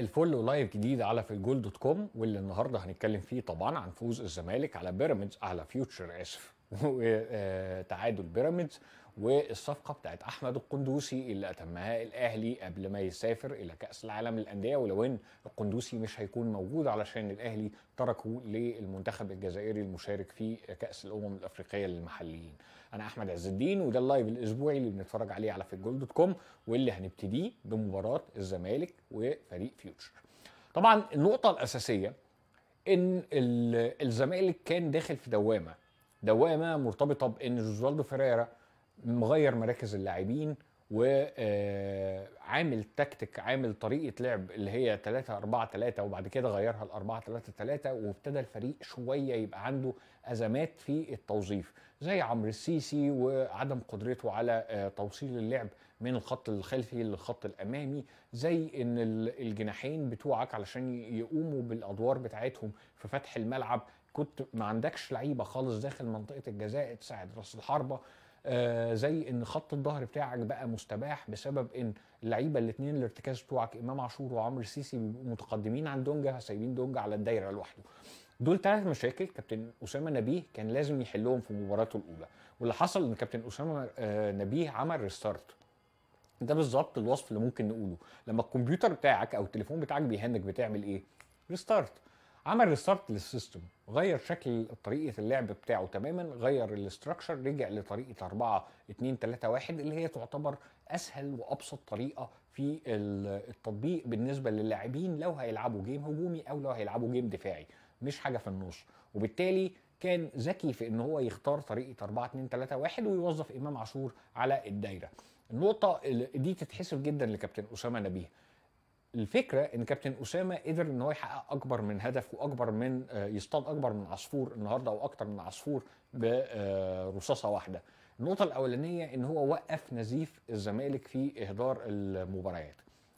الفل ولايف جديد على في الجول دوت كوم واللي النهارده هنتكلم فيه طبعا عن فوز الزمالك على بيراميدز على فيوتشر اسف وتعادل آه، بيراميدز والصفقه بتاعت احمد القندوسي اللي اتمها الاهلي قبل ما يسافر الى كاس العالم للانديه ولو ان القندوسي مش هيكون موجود علشان الاهلي تركه للمنتخب الجزائري المشارك في كاس الامم الافريقيه للمحليين انا احمد عز الدين وده اللايف الاسبوعي اللي بنتفرج عليه على فوتبول دوت كوم واللي هنبتديه بمباراه الزمالك وفريق فيوتشر طبعا النقطه الاساسيه ان الزمالك كان داخل في دوامه دوامه مرتبطه بان جوزوالدو فيريرا مغير مراكز اللاعبين و آه، عامل تكتيك عامل طريقه لعب اللي هي 3 4 3 وبعد كده غيرها ل 4 3 3 وابتدى الفريق شويه يبقى عنده ازمات في التوظيف زي عمرو السيسي وعدم قدرته على آه، توصيل اللعب من الخط الخلفي للخط الامامي زي ان الجناحين بتوعك علشان يقوموا بالادوار بتاعتهم في فتح الملعب كنت ما عندكش لعيبه خالص داخل منطقه الجزاء تساعد راس الحربه آه، زي ان خط الظهر بتاعك بقى مستباح بسبب ان اللعيبه الاثنين الارتكاز بتوعك امام عاشور وعمرو السيسي بيبقوا متقدمين عن دونجا سايبين دونجا على الدايره لوحده دول ثلاث مشاكل كابتن اسامه نبيه كان لازم يحلهم في مباراته الاولى واللي حصل ان كابتن اسامه آه، نبيه عمل ريستارت ده بالظبط الوصف اللي ممكن نقوله لما الكمبيوتر بتاعك او التليفون بتاعك بيهنك بتعمل ايه ريستارت عمل ريستارت للسيستم غير شكل طريقه اللعب بتاعه تماما غير الاستراكشر رجع لطريقه 4 2 3 1 اللي هي تعتبر اسهل وابسط طريقه في التطبيق بالنسبه للاعبين لو هيلعبوا جيم هجومي او لو هيلعبوا جيم دفاعي مش حاجه في النص وبالتالي كان ذكي في ان هو يختار طريقه 4 2 3 1 ويوظف امام عاشور على الدايره النقطه دي تتحسب جدا لكابتن اسامه نبيه الفكره ان كابتن اسامه قدر ان هو يحقق اكبر من هدف واكبر من آه، يصطاد اكبر من عصفور النهارده او اكتر من عصفور برصاصه آه، واحده. النقطه الاولانيه ان هو وقف نزيف الزمالك في اهدار المباريات.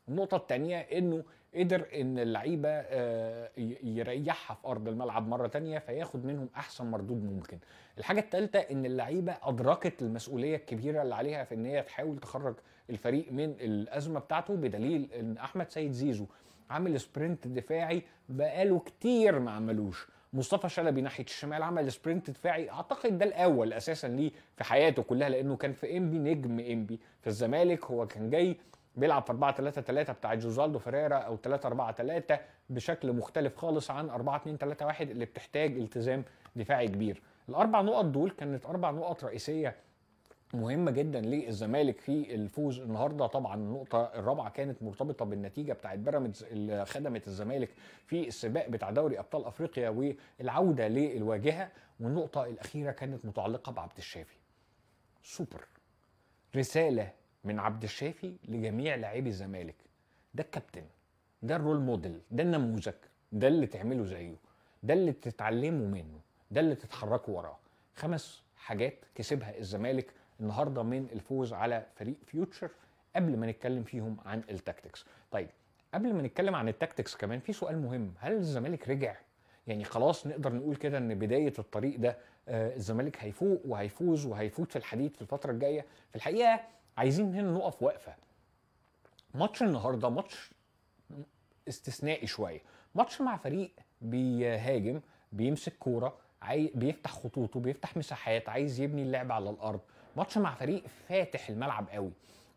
النقطه الثانيه انه قدر ان اللعيبه آه، يريحها في ارض الملعب مره تانية فياخد منهم احسن مردود ممكن الحاجه الثالثه ان اللعيبه ادركت المسؤوليه الكبيره اللي عليها في ان هي تحاول تخرج الفريق من الازمه بتاعته بدليل ان احمد سيد زيزو عامل سبرنت دفاعي بقاله كتير ما عملوش مصطفى شلبي ناحيه الشمال عمل سبرنت دفاعي اعتقد ده الاول اساسا ليه في حياته كلها لانه كان في انبي نجم انبي في الزمالك هو كان جاي بيلعب في 4 3 3 بتاع جوزالدو فيريرا او 3 4 3 بشكل مختلف خالص عن 4 2 3 1 اللي بتحتاج التزام دفاعي كبير. الاربع نقط دول كانت اربع نقط رئيسيه مهمه جدا للزمالك في الفوز النهارده طبعا النقطه الرابعه كانت مرتبطه بالنتيجه بتاعت بيراميدز اللي خدمت الزمالك في السباق بتاع دوري ابطال افريقيا والعوده للواجهه والنقطه الاخيره كانت متعلقه بعبد الشافي سوبر رساله من عبد الشافي لجميع لاعبي الزمالك ده الكابتن ده الرول موديل ده النموذج ده اللي تعمله زيه ده اللي تتعلمه منه ده اللي تتحركوا وراه خمس حاجات كسبها الزمالك النهارده من الفوز على فريق فيوتشر قبل ما نتكلم فيهم عن التكتكس طيب قبل ما نتكلم عن التكتكس كمان في سؤال مهم هل الزمالك رجع يعني خلاص نقدر نقول كده ان بدايه الطريق ده آه الزمالك هيفوق وهيفوز وهيفوت في الحديد في الفتره الجايه في الحقيقه عايزين هنا نقف وقفه ماتش النهارده ماتش استثنائي شويه ماتش مع فريق بيهاجم بيمسك كوره عاي... بيفتح خطوطه بيفتح مساحات عايز يبني اللعب على الارض ماتش مع فريق فاتح الملعب قوي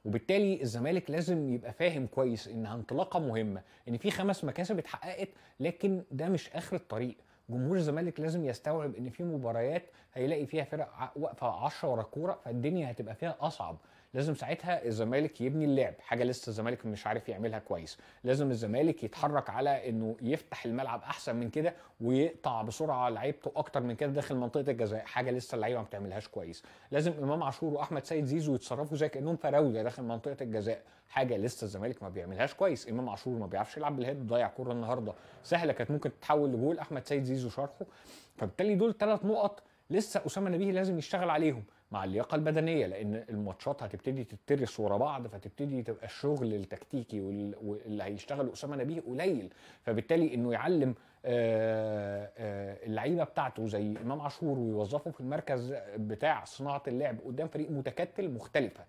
وبالتالي الزمالك لازم يبقى فاهم كويس انها انطلاقه مهمه ان في خمس مكاسب اتحققت لكن ده مش اخر الطريق جمهور الزمالك لازم يستوعب ان في مباريات هيلاقي فيها فرق واقفه 10 ورا الكوره فالدنيا هتبقى فيها اصعب لازم ساعتها الزمالك يبني اللعب حاجه لسه الزمالك مش عارف يعملها كويس لازم الزمالك يتحرك على انه يفتح الملعب احسن من كده ويقطع بسرعه لعيبته اكتر من كده داخل منطقه الجزاء حاجه لسه اللعيبه ما بتعملهاش كويس لازم امام عاشور واحمد سيد زيزو يتصرفوا زي كانهم فراوده داخل منطقه الجزاء حاجه لسه الزمالك ما بيعملهاش كويس امام عاشور ما بيعرفش يلعب بالهيد ضيع كوره النهارده سهله كانت ممكن تتحول لجول احمد سيد زيزو شرحه فبالتالي دول ثلاث نقط لسه اسامه نبيه لازم يشتغل عليهم مع اللياقه البدنيه لان الماتشات هتبتدي تترس ورا بعض فتبتدي تبقى الشغل التكتيكي واللي هيشتغله اسامه نبيه قليل فبالتالي انه يعلم آه، آه، اللعيبه بتاعته زي امام عاشور ويوظفه في المركز بتاع صناعه اللعب قدام فريق متكتل مختلفه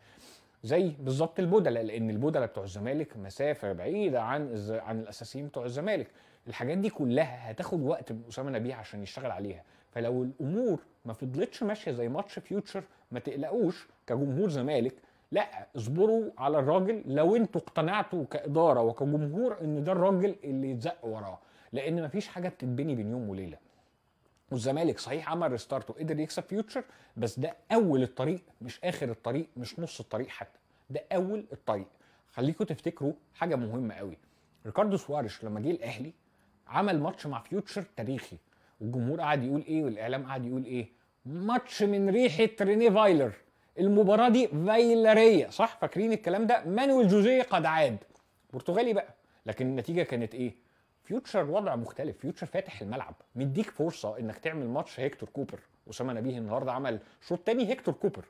زي بالظبط البدلة لان البدلة بتوع الزمالك مسافه بعيده عن عن الاساسيين بتوع الزمالك الحاجات دي كلها هتاخد وقت من اسامه نبيه عشان يشتغل عليها فلو الامور ما فضلتش ماشيه زي ماتش فيوتشر ما تقلقوش كجمهور زمالك لا اصبروا على الراجل لو انتوا اقتنعتوا كاداره وكجمهور ان ده الراجل اللي يتزق وراه لان مفيش حاجه بتتبني بين يوم وليله والزمالك صحيح عمل ريستارت وقدر يكسب فيوتشر بس ده اول الطريق مش اخر الطريق مش نص الطريق حتى ده اول الطريق خليكم تفتكروا حاجه مهمه قوي ريكاردو سواريش لما جه الاهلي عمل ماتش مع فيوتشر تاريخي والجمهور قعد يقول ايه والاعلام قعد يقول ايه ماتش من ريحه ريني فايلر المباراه دي فايلريه صح فاكرين الكلام ده مانويل جوزيه قد عاد برتغالي بقى لكن النتيجه كانت ايه فيوتشر وضع مختلف فيوتشر فاتح الملعب مديك فرصه انك تعمل ماتش هيكتور كوبر اسامه نبيه النهارده عمل شوط تاني هيكتور كوبر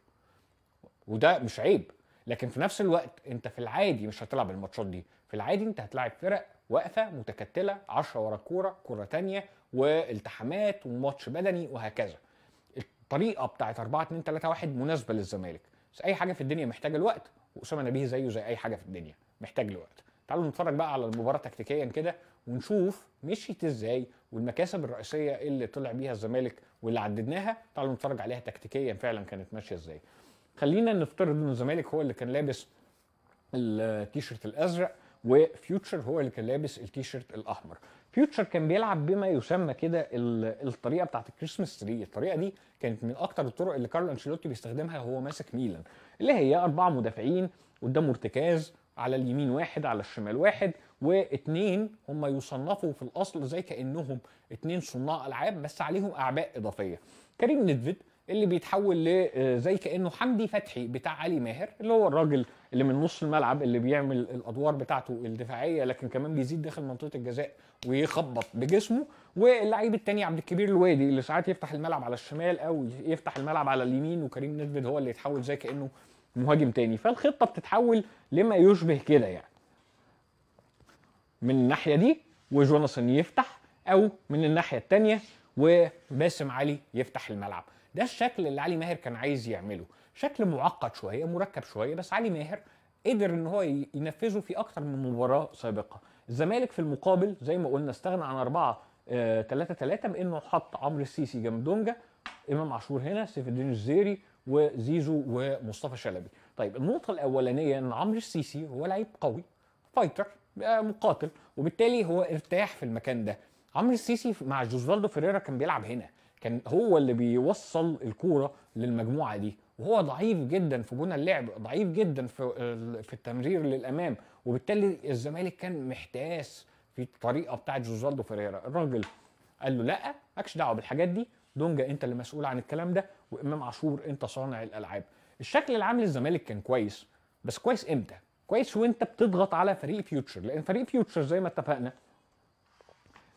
وده مش عيب لكن في نفس الوقت انت في العادي مش هتلعب الماتشات دي في العادي انت هتلاعب فرق واقفه متكتله 10 ورا الكوره كوره تانية والتحامات وماتش بدني وهكذا الطريقه بتاعت 4 2 3 1 مناسبه للزمالك بس اي حاجه في الدنيا محتاجه الوقت واسامه نبيه زيه زي اي حاجه في الدنيا محتاج لوقت تعالوا نتفرج بقى على المباراه تكتيكيا كده ونشوف مشيت ازاي والمكاسب الرئيسيه اللي طلع بيها الزمالك واللي عددناها تعالوا نتفرج عليها تكتيكيا فعلا كانت ماشيه ازاي خلينا نفترض ان الزمالك هو اللي كان لابس التيشيرت الازرق وفيوتشر هو اللي كان لابس التيشيرت الاحمر فيوتشر كان بيلعب بما يسمى كده الطريقه بتاعت الكريسماس تري الطريقه دي كانت من اكتر الطرق اللي كارلو انشيلوتي بيستخدمها وهو ماسك ميلان اللي هي اربعه مدافعين قدام ارتكاز على اليمين واحد على الشمال واحد واثنين هم يصنفوا في الاصل زي كانهم اثنين صناع العاب بس عليهم اعباء اضافيه كريم نيدفيد اللي بيتحول ل آه، زي كانه حمدي فتحي بتاع علي ماهر اللي هو الراجل اللي من نص الملعب اللي بيعمل الادوار بتاعته الدفاعيه لكن كمان بيزيد داخل منطقه الجزاء ويخبط بجسمه واللعيب الثاني عبد الكبير الوادي اللي ساعات يفتح الملعب على الشمال او يفتح الملعب على اليمين وكريم نجبد هو اللي يتحول زي كانه مهاجم تاني فالخطه بتتحول لما يشبه كده يعني من الناحيه دي وجوناثان يفتح او من الناحيه الثانيه وباسم علي يفتح الملعب ده الشكل اللي علي ماهر كان عايز يعمله شكل معقد شويه مركب شويه بس علي ماهر قدر ان هو ينفذه في اكتر من مباراه سابقه الزمالك في المقابل زي ما قلنا استغنى عن أربعة 3 آه، 3 بانه حط عمرو السيسي جنب دونجا امام عاشور هنا سيف الدين الزيري وزيزو ومصطفى شلبي طيب النقطه الاولانيه ان عمرو السيسي هو لعيب قوي فايتر آه، مقاتل وبالتالي هو ارتاح في المكان ده عمرو السيسي مع جوزفالدو فيريرا كان بيلعب هنا كان هو اللي بيوصل الكوره للمجموعه دي وهو ضعيف جدا في بنى اللعب ضعيف جدا في في التمرير للامام وبالتالي الزمالك كان محتاس في الطريقه بتاعه جوزالدو فيريرا الراجل قال له لا مالكش دعوه بالحاجات دي دونجا انت اللي مسؤول عن الكلام ده وامام عاشور انت صانع الالعاب الشكل العام للزمالك كان كويس بس كويس امتى كويس وانت بتضغط على فريق فيوتشر لان فريق فيوتشر زي ما اتفقنا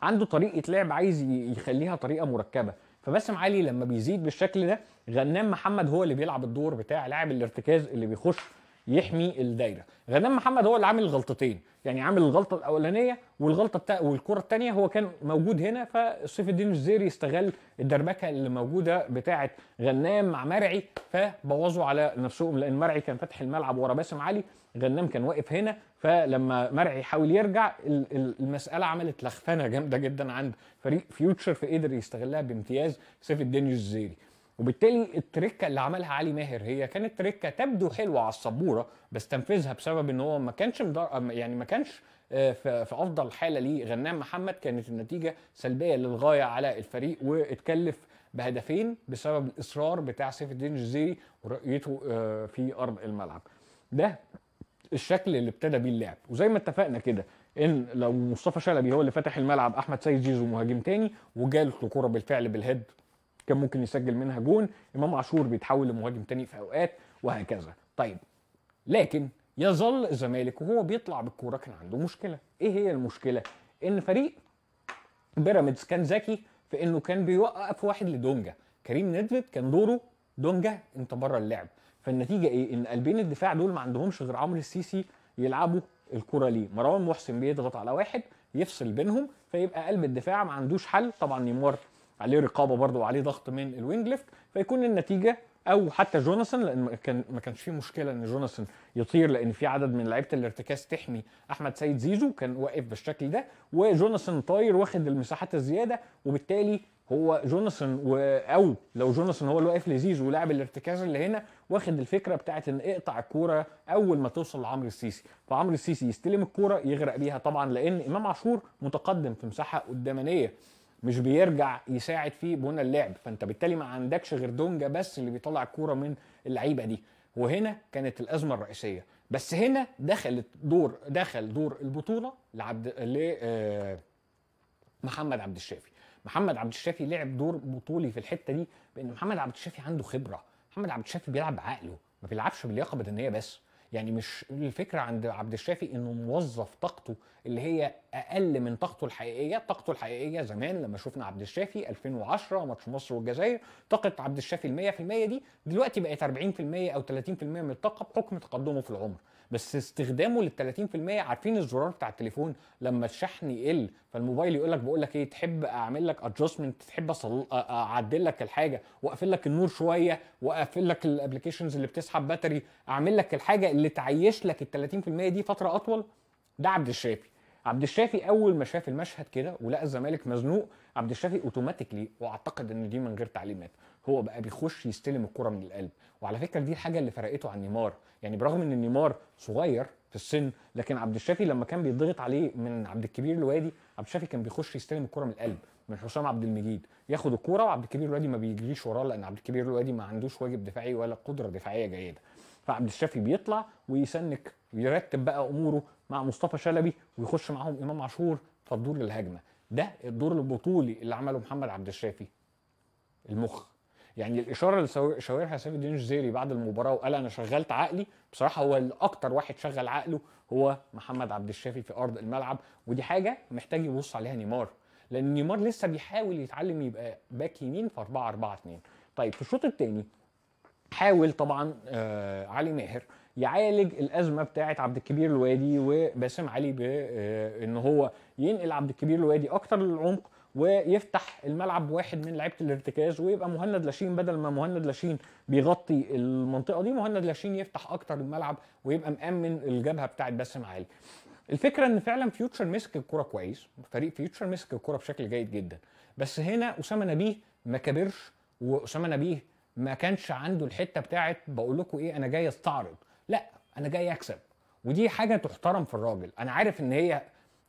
عنده طريقه لعب عايز يخليها طريقه مركبه فباسم علي لما بيزيد بالشكل ده غنام محمد هو اللي بيلعب الدور بتاع لاعب الارتكاز اللي بيخش يحمي الدايره غدام محمد هو اللي عامل الغلطتين يعني عامل الغلطه الاولانيه والغلطه التا... والكره الثانيه هو كان موجود هنا فسيف الدين الجزيري استغل الدربكه اللي موجوده بتاعه غنام مع مرعي فبوظوا على نفسهم لان مرعي كان فاتح الملعب ورا باسم علي غنام كان واقف هنا فلما مرعي حاول يرجع المساله عملت لخفنه جامده جدا عند فريق فيوتشر فقدر يستغلها بامتياز سيف الدين الجزيري وبالتالي التركه اللي عملها علي ماهر هي كانت تركه تبدو حلوه على السبوره بس تنفذها بسبب ان هو ما كانش مدار يعني ما كانش آه، في افضل حاله ليه غنام محمد كانت النتيجه سلبيه للغايه على الفريق واتكلف بهدفين بسبب الاصرار بتاع سيف الدين الجزيري ورؤيته آه، في ارض الملعب ده الشكل اللي ابتدى بيه اللعب وزي ما اتفقنا كده ان لو مصطفى شلبي هو اللي فتح الملعب احمد سيد زيزو مهاجم تاني وجالت له كوره بالفعل بالهيد كان ممكن يسجل منها جون امام عاشور بيتحول لمهاجم تاني في اوقات وهكذا طيب لكن يظل الزمالك وهو بيطلع بالكوره كان عنده مشكله ايه هي المشكله ان فريق بيراميدز كان ذكي في انه كان بيوقف واحد لدونجا كريم ندفت كان دوره دونجا انت بره اللعب فالنتيجه ايه ان قلبين الدفاع دول ما عندهمش غير عمرو السيسي يلعبوا الكره ليه مروان محسن بيضغط على واحد يفصل بينهم فيبقى قلب الدفاع ما عندوش حل طبعا نيمار عليه رقابه برضه وعليه ضغط من الوينج ليفت فيكون النتيجه او حتى جوناثان لان كان ما كانش فيه مشكله ان جوناثان يطير لان في عدد من لعيبه الارتكاز تحمي احمد سيد زيزو كان واقف بالشكل ده وجوناثان طاير واخد المساحات الزياده وبالتالي هو جوناثان و... او لو جوناثان هو اللي واقف لزيزو ولعب الارتكاز اللي هنا واخد الفكره بتاعت ان اقطع الكوره اول ما توصل لعمرو السيسي فعمرو السيسي يستلم الكوره يغرق بيها طبعا لان امام عاشور متقدم في مساحه قدامانيه مش بيرجع يساعد في بنى اللعب فانت بالتالي ما عندكش غير دونجا بس اللي بيطلع الكوره من اللعيبه دي وهنا كانت الازمه الرئيسيه بس هنا دخلت دور دخل دور البطوله لعبد ل آه، محمد عبد الشافي محمد عبد الشافي لعب دور بطولي في الحته دي بان محمد عبد الشافي عنده خبره محمد عبد الشافي بيلعب بعقله ما بيلعبش باللياقه البدنيه بس يعني مش الفكره عند عبد الشافي انه موظف طاقته اللي هي اقل من طاقته الحقيقيه طاقته الحقيقيه زمان لما شفنا عبد الشافي 2010 ماتش مصر والجزائر طاقه عبد الشافي ال 100% دي دلوقتي بقت 40% او 30% من الطاقه بحكم تقدمه في العمر بس استخدامه لل 30% عارفين الزرار بتاع التليفون لما الشحن يقل فالموبايل يقول لك بقول لك ايه تحب اعمل لك ادجستمنت تحب اعدل لك الحاجه واقفل لك النور شويه واقفل لك الابلكيشنز اللي بتسحب باتري اعمل لك الحاجه اللي تعيش لك ال 30% دي فتره اطول ده عبد الشافي عبد الشافي اول ما شاف المشهد كده ولقى الزمالك مزنوق عبد الشافي اوتوماتيكلي واعتقد ان دي من غير تعليمات هو بقى بيخش يستلم الكره من القلب وعلى فكره دي الحاجه اللي فرقته عن نيمار يعني برغم ان نيمار صغير في السن لكن عبد الشافي لما كان بيضغط عليه من عبد الكبير الوادي عبد الشافي كان بيخش يستلم الكره من القلب من حسام عبد المجيد ياخد الكوره وعبد الكبير الوادي ما بيجريش وراه لان عبد الكبير الوادي ما عندوش واجب دفاعي ولا قدره دفاعيه جيده فعبد الشافي بيطلع ويسنك ويرتب بقى اموره مع مصطفى شلبي ويخش معاهم امام عاشور فالدور للهجمه ده الدور البطولي اللي عمله محمد عبد الشافي المخ يعني الاشاره اللي شاورها سيف الدين الجزيري بعد المباراه وقال انا شغلت عقلي بصراحه هو الاكتر واحد شغل عقله هو محمد عبد الشافي في ارض الملعب ودي حاجه محتاج يبص عليها نيمار لان نيمار لسه بيحاول يتعلم يبقى باك يمين في 4 4 2 طيب في الشوط الثاني حاول طبعا آه علي ماهر يعالج الازمه بتاعه عبد الكبير الوادي وباسم علي بان آه، هو ينقل عبد الكبير الوادي اكتر للعمق ويفتح الملعب واحد من لعيبه الارتكاز ويبقى مهند لاشين بدل ما مهند لاشين بيغطي المنطقه دي مهند لاشين يفتح اكتر الملعب ويبقى مامن الجبهه بتاعت باسم عالي الفكره ان فعلا فيوتشر مسك الكره كويس فريق فيوتشر مسك الكره بشكل جيد جدا بس هنا اسامه نبيه ما كبرش واسامه نبيه ما كانش عنده الحته بتاعت بقول لكم ايه انا جاي استعرض لا انا جاي اكسب ودي حاجه تحترم في الراجل انا عارف ان هي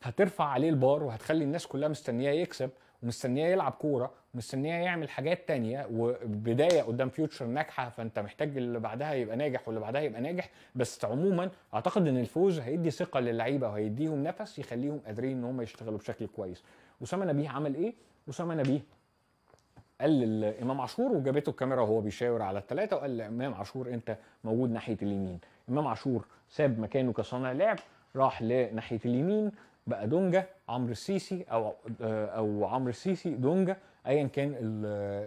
هترفع عليه البار وهتخلي الناس كلها مستنياه يكسب ومستنياه يلعب كوره ومستنياه يعمل حاجات تانية وبدايه قدام فيوتشر ناجحه فانت محتاج اللي بعدها يبقى ناجح واللي بعدها يبقى ناجح بس عموما اعتقد ان الفوز هيدي ثقه للعيبه وهيديهم نفس يخليهم قادرين ان هم يشتغلوا بشكل كويس اسامه نبيه عمل ايه اسامه نبيه قال لامام عاشور وجابته الكاميرا وهو بيشاور على الثلاثه وقال لامام عاشور انت موجود ناحيه اليمين امام عاشور ساب مكانه كصانع لعب راح لناحيه اليمين بقى دونجا عمرو السيسي او آه، او عمرو السيسي دونجا ايا كان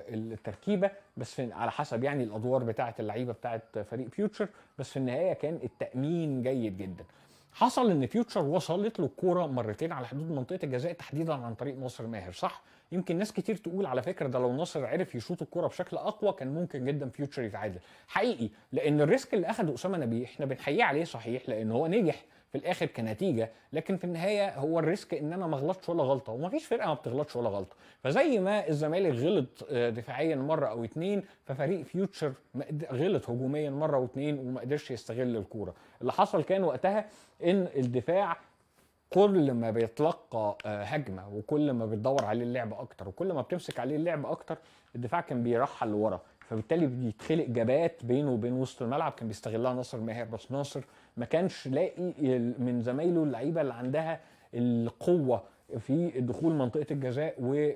التركيبه بس على حسب يعني الادوار بتاعه اللعيبه بتاعه فريق فيوتشر بس في النهايه كان التامين جيد جدا حصل ان فيوتشر وصلت له الكوره مرتين على حدود منطقه الجزاء تحديدا عن طريق ناصر ماهر صح يمكن ناس كتير تقول على فكره ده لو ناصر عرف يشوط الكوره بشكل اقوى كان ممكن جدا فيوتشر يتعادل حقيقي لان الريسك اللي اخده اسامه نبيه احنا بنحييه عليه صحيح لان هو نجح في الاخر كنتيجه لكن في النهايه هو الريسك ان انا ما اغلطش ولا غلطه ومفيش فرقه ما بتغلطش ولا غلطه فزي ما الزمالك غلط آه، دفاعيا مره او اتنين ففريق فيوتشر غلط هجوميا مره واتنين وما قدرش يستغل الكوره اللي حصل كان وقتها ان الدفاع كل ما بيتلقى آه، هجمه وكل ما بتدور عليه اللعب اكتر وكل ما بتمسك عليه اللعب اكتر الدفاع كان بيرحل لورا فبالتالي بيتخلق جبات بينه وبين وسط الملعب كان بيستغلها ناصر ماهر بس ناصر ما كانش لاقي من زمايله اللعيبه اللي عندها القوه في دخول منطقه الجزاء وان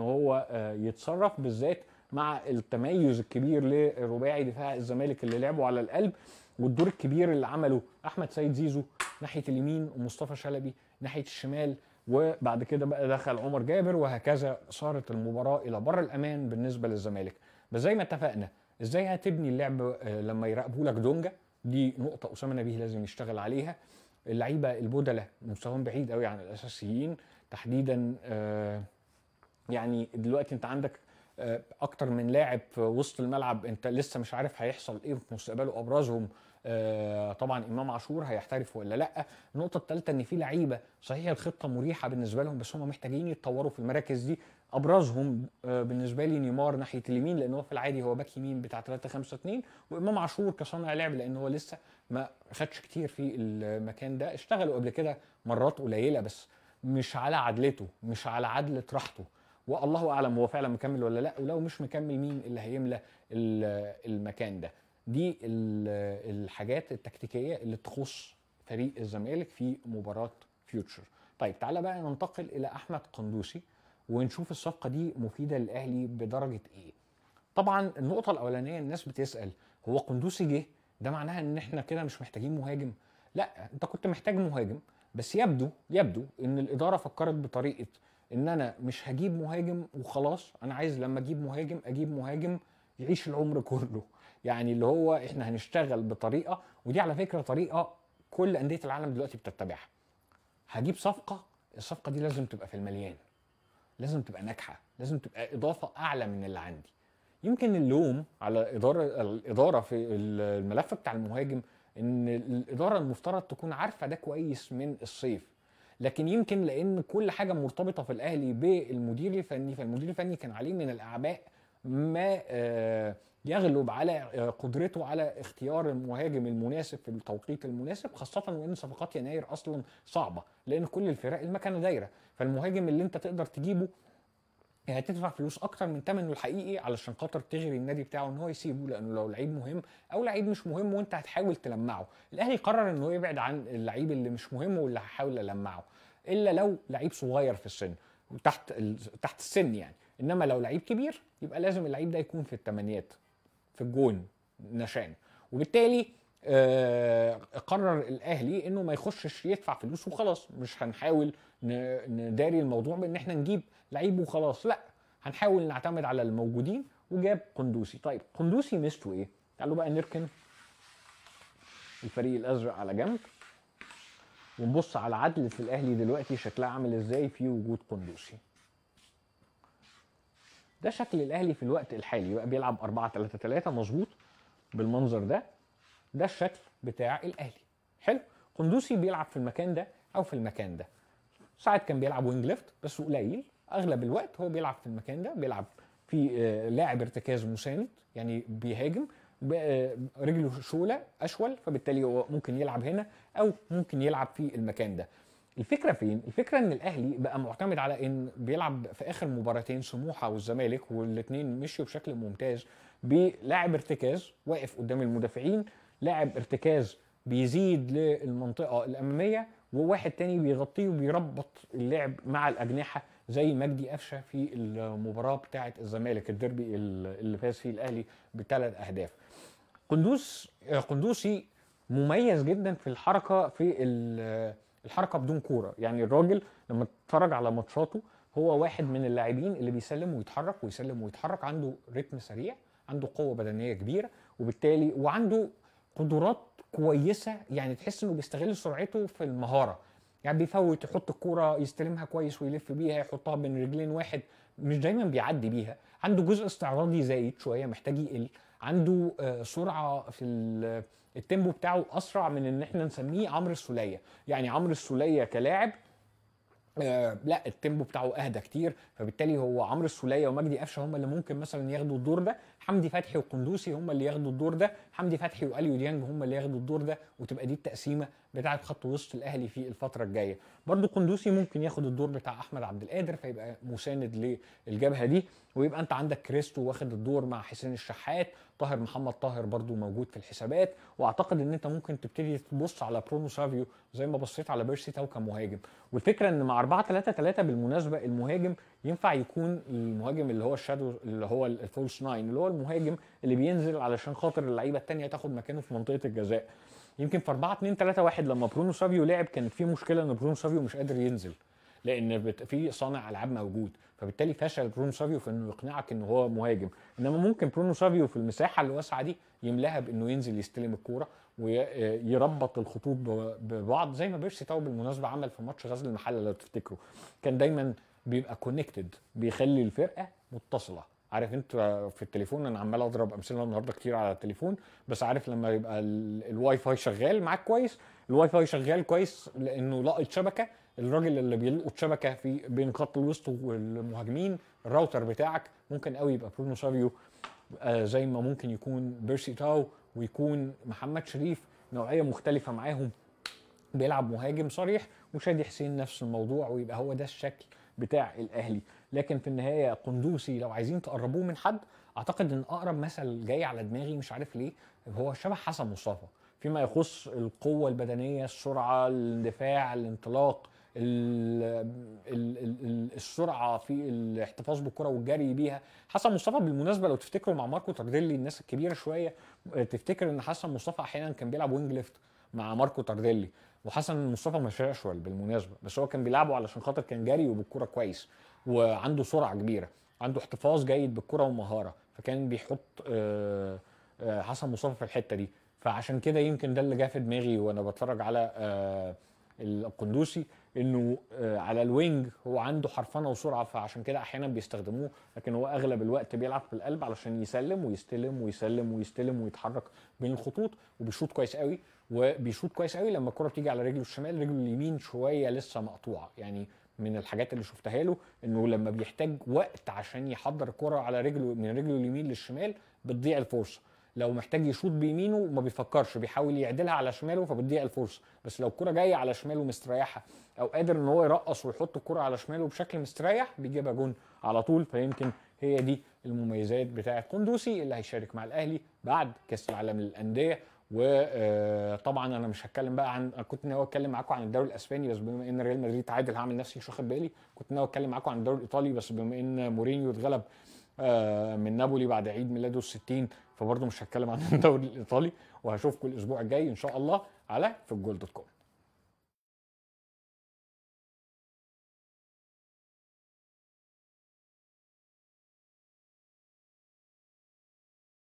آه، هو آه، يتصرف بالذات مع التميز الكبير لرباعي دفاع الزمالك اللي لعبوا على القلب والدور الكبير اللي عمله احمد سيد زيزو ناحيه اليمين ومصطفى شلبي ناحيه الشمال وبعد كده بقى دخل عمر جابر وهكذا صارت المباراه الى بر الامان بالنسبه للزمالك بس زي ما اتفقنا ازاي هتبني اللعب آه، لما يراقبه لك دونجا دي نقطه اسامه نبيه لازم يشتغل عليها اللعيبه البدله مستواهم بعيد قوي عن الاساسيين تحديدا آه، يعني دلوقتي انت عندك آه، اكتر من لاعب في وسط الملعب انت لسه مش عارف هيحصل ايه في مستقبله ابرزهم آه، طبعا امام عاشور هيحترف ولا لا النقطه الثالثه ان في لعيبه صحيح الخطه مريحه بالنسبه لهم بس هم محتاجين يتطوروا في المراكز دي ابرزهم آه، بالنسبه لي نيمار ناحيه اليمين لان هو في العادي هو باك يمين بتاع 3 5 2 وامام عاشور كصانع لعب لان هو لسه ما خدش كتير في المكان ده اشتغلوا قبل كده مرات قليله بس مش على عدلته مش على عدلة راحته والله اعلم هو فعلا مكمل ولا لا ولو مش مكمل مين اللي هيملى المكان ده دي الحاجات التكتيكيه اللي تخص فريق الزمالك في مباراه فيوتشر طيب تعالى بقى ننتقل الى احمد قندوسي ونشوف الصفقه دي مفيده للاهلي بدرجه ايه طبعا النقطه الاولانيه الناس بتسال هو قندوسي جه ده معناها ان احنا كده مش محتاجين مهاجم لا انت كنت محتاج مهاجم بس يبدو يبدو ان الاداره فكرت بطريقه ان انا مش هجيب مهاجم وخلاص انا عايز لما اجيب مهاجم اجيب مهاجم يعيش العمر كله يعني اللي هو احنا هنشتغل بطريقه ودي على فكره طريقه كل انديه العالم دلوقتي بتتبعها هجيب صفقه الصفقه دي لازم تبقى في المليان لازم تبقى ناجحه لازم تبقى اضافه اعلى من اللي عندي يمكن اللوم على اداره الاداره في الملف بتاع المهاجم ان الاداره المفترض تكون عارفه ده كويس من الصيف لكن يمكن لان كل حاجه مرتبطه في الاهلي بالمدير الفني فالمدير الفني كان عليه من الاعباء ما آه يغلب على قدرته على اختيار المهاجم المناسب في التوقيت المناسب خاصة وان صفقات يناير اصلا صعبة لان كل الفرق المكنة دايرة فالمهاجم اللي انت تقدر تجيبه يعني هتدفع فلوس اكتر من ثمنه الحقيقي علشان خاطر تغري النادي بتاعه ان هو يسيبه لانه لو لعيب مهم او لعيب مش مهم وانت هتحاول تلمعه الاهلي قرر انه يبعد عن اللعيب اللي مش مهم واللي هحاول المعه الا لو لعيب صغير في السن تحت تحت السن يعني انما لو لعيب كبير يبقى لازم اللعيب ده يكون في الثمانيات في الجون نشان وبالتالي آه، قرر الاهلي انه ما يخشش يدفع فلوس وخلاص مش هنحاول نداري الموضوع بان احنا نجيب لعيب وخلاص لا هنحاول نعتمد على الموجودين وجاب قندوسي طيب قندوسي ميزته ايه تعالوا بقى نركن الفريق الازرق على جنب ونبص على عدلة الاهلي دلوقتي شكلها عامل ازاي في وجود قندوسي ده شكل الاهلي في الوقت الحالي يبقى بيلعب 4 3 3 مظبوط بالمنظر ده ده الشكل بتاع الاهلي حلو قندوسي بيلعب في المكان ده او في المكان ده ساعات كان بيلعب وينج ليفت بس قليل اغلب الوقت هو بيلعب في المكان ده بيلعب في آه، لاعب ارتكاز مساند يعني بيهاجم آه، رجله شولة أشول فبالتالي هو ممكن يلعب هنا أو ممكن يلعب في المكان ده الفكره فين؟ الفكره ان الاهلي بقى معتمد على ان بيلعب في اخر مباراتين سموحه والزمالك والاثنين مشيوا بشكل ممتاز بلاعب ارتكاز واقف قدام المدافعين لاعب ارتكاز بيزيد للمنطقه الاماميه وواحد تاني بيغطيه وبيربط اللعب مع الاجنحه زي مجدي قفشه في المباراه بتاعه الزمالك الديربي اللي فاز فيه الاهلي بثلاث اهداف. قندوس قندوسي مميز جدا في الحركه في الحركه بدون كوره يعني الراجل لما تتفرج على ماتشاته هو واحد من اللاعبين اللي بيسلم ويتحرك ويسلم ويتحرك عنده رتم سريع عنده قوه بدنيه كبيره وبالتالي وعنده قدرات كويسه يعني تحس انه بيستغل سرعته في المهاره يعني بيفوت يحط الكوره يستلمها كويس ويلف بيها يحطها بين رجلين واحد مش دايما بيعدي بيها عنده جزء استعراضي زايد شويه محتاج يقل عنده آه، سرعه في التيمبو بتاعه اسرع من ان احنا نسميه عمرو السوليه يعني عمرو السوليه كلاعب آه لا التيمبو بتاعه اهدى كتير فبالتالي هو عمرو السوليه ومجدي قفشه هم اللي ممكن مثلا ياخدوا الدور ده حمدي فتحي وقندوسي هم اللي ياخدوا الدور ده حمدي فتحي واليو ديانج هم اللي ياخدوا الدور ده وتبقى دي التقسيمه بتاعه خط وسط الاهلي في الفتره الجايه برضو قندوسي ممكن ياخد الدور بتاع احمد عبد القادر فيبقى مساند للجبهه دي ويبقى انت عندك كريستو واخد الدور مع حسين الشحات طاهر محمد طاهر برضو موجود في الحسابات واعتقد ان انت ممكن تبتدي تبص على برونو سافيو زي ما بصيت على بيرسي تاو كمهاجم والفكره ان مع 4 3 3 بالمناسبه المهاجم ينفع يكون المهاجم اللي هو الشادو اللي هو الفولس ناين اللي هو المهاجم اللي بينزل علشان خاطر اللعيبه الثانيه تاخد مكانه في منطقه الجزاء يمكن في 4 2 3 1 لما برونو سافيو لعب كانت في مشكله ان برونو سافيو مش قادر ينزل لان في صانع العاب موجود فبالتالي فشل برونو سافيو في انه يقنعك ان هو مهاجم انما ممكن برونو سافيو في المساحه الواسعه دي يملاها بانه ينزل يستلم الكوره ويربط آه، الخطوط ببعض زي ما بيرسي تاو بالمناسبه عمل في ماتش غزل المحله لو تفتكروا كان دايما بيبقى كونكتد بيخلي الفرقه متصله عارف انت في التليفون انا عمال اضرب امثله النهارده كتير على التليفون بس عارف لما يبقى الواي فاي شغال معاك كويس الواي فاي شغال كويس لانه لاقط شبكه الراجل اللي بيلقط شبكه في بين خط الوسط والمهاجمين الراوتر بتاعك ممكن قوي يبقى برونو سافيو آه، زي ما ممكن يكون بيرسي تاو ويكون محمد شريف نوعيه مختلفه معاهم بيلعب مهاجم صريح وشادي حسين نفس الموضوع ويبقى هو ده الشكل بتاع الاهلي لكن في النهايه قندوسي لو عايزين تقربوه من حد اعتقد ان اقرب مثل جاي على دماغي مش عارف ليه هو شبه حسن مصطفى فيما يخص القوه البدنيه السرعه الاندفاع الانطلاق السرعه في الاحتفاظ بالكره والجري بيها حسن مصطفى بالمناسبه لو تفتكروا مع ماركو تارديلي الناس الكبيره شويه تفتكر ان حسن مصطفى احيانا كان بيلعب وينج ليفت مع ماركو تارديلي وحسن مصطفى ما اشول بالمناسبه بس هو كان بيلعبه علشان خاطر كان جري وبالكوره كويس وعنده سرعه كبيره عنده احتفاظ جيد بالكوره ومهاره فكان بيحط آه، آه، حسن مصطفى في الحته دي فعشان كده يمكن ده اللي جه في دماغي وانا بتفرج على آه، القندوسي انه على الوينج هو عنده حرفنه وسرعه فعشان كده احيانا بيستخدموه لكن هو اغلب الوقت بيلعب في القلب علشان يسلم ويستلم ويسلم ويستلم ويتحرك بين الخطوط وبيشوط كويس قوي وبيشوط كويس قوي لما الكره بتيجي على رجله الشمال رجله اليمين شويه لسه مقطوعه يعني من الحاجات اللي شفتها له انه لما بيحتاج وقت عشان يحضر الكره على رجله من رجله اليمين للشمال بتضيع الفرصه لو محتاج يشوط بيمينه ما بيفكرش بيحاول يعدلها على شماله فبتضيع الفرصه بس لو الكره جايه على شماله مستريحه او قادر ان هو يرقص ويحط الكره على شماله بشكل مستريح بيجيبها جون على طول فيمكن هي دي المميزات بتاعه قندوسي اللي هيشارك مع الاهلي بعد كاس العالم للانديه وطبعا انا مش هتكلم بقى عن كنت ناوي اتكلم معاكم عن الدوري الاسباني بس بما ان ريال مدريد تعادل هعمل نفسي مش واخد بالي كنت ناوي اتكلم معاكم عن الدوري الايطالي بس بما ان مورينيو اتغلب آه، من نابولي بعد عيد ميلاده ال 60 فبرضه مش هتكلم عن الدوري الايطالي وهشوفكم الاسبوع الجاي ان شاء الله على في الجول دوت كوم